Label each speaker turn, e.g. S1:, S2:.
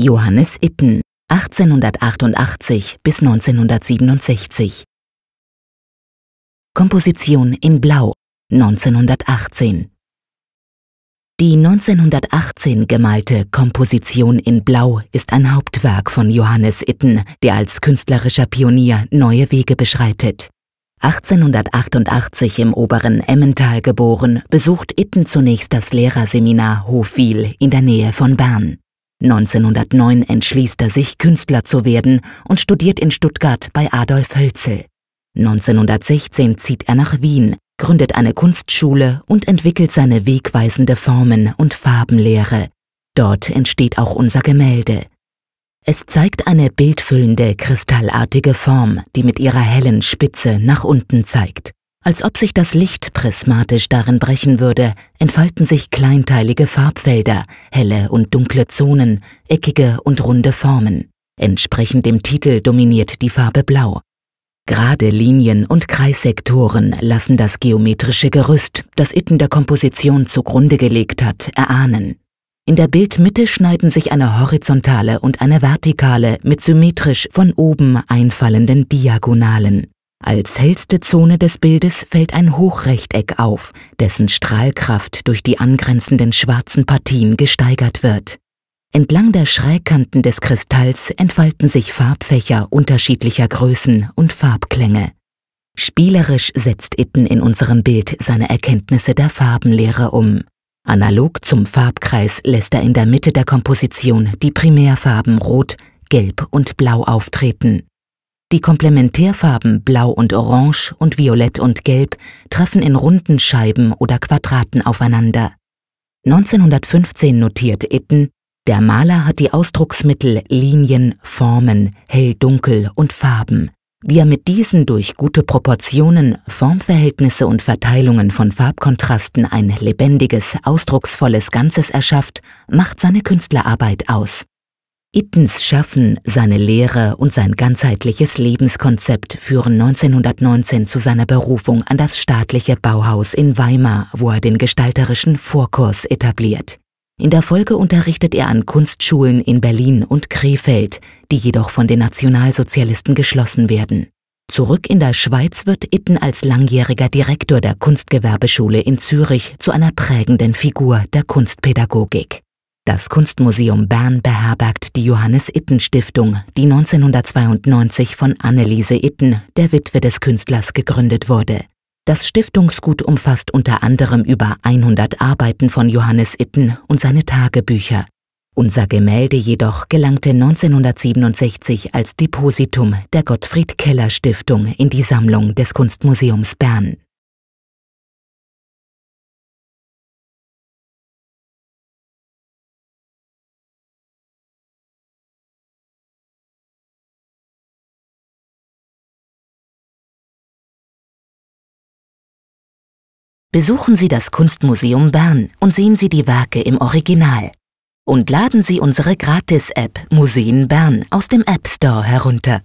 S1: Johannes Itten, 1888 bis 1967. Komposition in Blau, 1918. Die 1918 gemalte Komposition in Blau ist ein Hauptwerk von Johannes Itten, der als künstlerischer Pionier neue Wege beschreitet. 1888 im oberen Emmental geboren, besucht Itten zunächst das Lehrerseminar Hofwil in der Nähe von Bern. 1909 entschließt er sich, Künstler zu werden und studiert in Stuttgart bei Adolf Hölzel. 1916 zieht er nach Wien, gründet eine Kunstschule und entwickelt seine wegweisende Formen- und Farbenlehre. Dort entsteht auch unser Gemälde. Es zeigt eine bildfüllende, kristallartige Form, die mit ihrer hellen Spitze nach unten zeigt. Als ob sich das Licht prismatisch darin brechen würde, entfalten sich kleinteilige Farbfelder, helle und dunkle Zonen, eckige und runde Formen. Entsprechend dem Titel dominiert die Farbe Blau. Gerade Linien und Kreissektoren lassen das geometrische Gerüst, das Itten der Komposition zugrunde gelegt hat, erahnen. In der Bildmitte schneiden sich eine horizontale und eine vertikale mit symmetrisch von oben einfallenden Diagonalen. Als hellste Zone des Bildes fällt ein Hochrechteck auf, dessen Strahlkraft durch die angrenzenden schwarzen Partien gesteigert wird. Entlang der Schrägkanten des Kristalls entfalten sich Farbfächer unterschiedlicher Größen und Farbklänge. Spielerisch setzt Itten in unserem Bild seine Erkenntnisse der Farbenlehre um. Analog zum Farbkreis lässt er in der Mitte der Komposition die Primärfarben Rot, Gelb und Blau auftreten. Die Komplementärfarben Blau und Orange und Violett und Gelb treffen in runden Scheiben oder Quadraten aufeinander. 1915 notiert Itten, der Maler hat die Ausdrucksmittel Linien, Formen, Hell-Dunkel und Farben. Wie er mit diesen durch gute Proportionen, Formverhältnisse und Verteilungen von Farbkontrasten ein lebendiges, ausdrucksvolles Ganzes erschafft, macht seine Künstlerarbeit aus. Ittens Schaffen, seine Lehre und sein ganzheitliches Lebenskonzept führen 1919 zu seiner Berufung an das staatliche Bauhaus in Weimar, wo er den gestalterischen Vorkurs etabliert. In der Folge unterrichtet er an Kunstschulen in Berlin und Krefeld, die jedoch von den Nationalsozialisten geschlossen werden. Zurück in der Schweiz wird Itten als langjähriger Direktor der Kunstgewerbeschule in Zürich zu einer prägenden Figur der Kunstpädagogik. Das Kunstmuseum Bern beherbergt die Johannes-Itten-Stiftung, die 1992 von Anneliese Itten, der Witwe des Künstlers, gegründet wurde. Das Stiftungsgut umfasst unter anderem über 100 Arbeiten von Johannes Itten und seine Tagebücher. Unser Gemälde jedoch gelangte 1967 als Depositum der Gottfried Keller Stiftung in die Sammlung des Kunstmuseums Bern.
S2: Besuchen Sie das Kunstmuseum
S1: Bern und sehen Sie die Werke im Original. Und laden Sie unsere Gratis-App Museen Bern aus dem App Store herunter.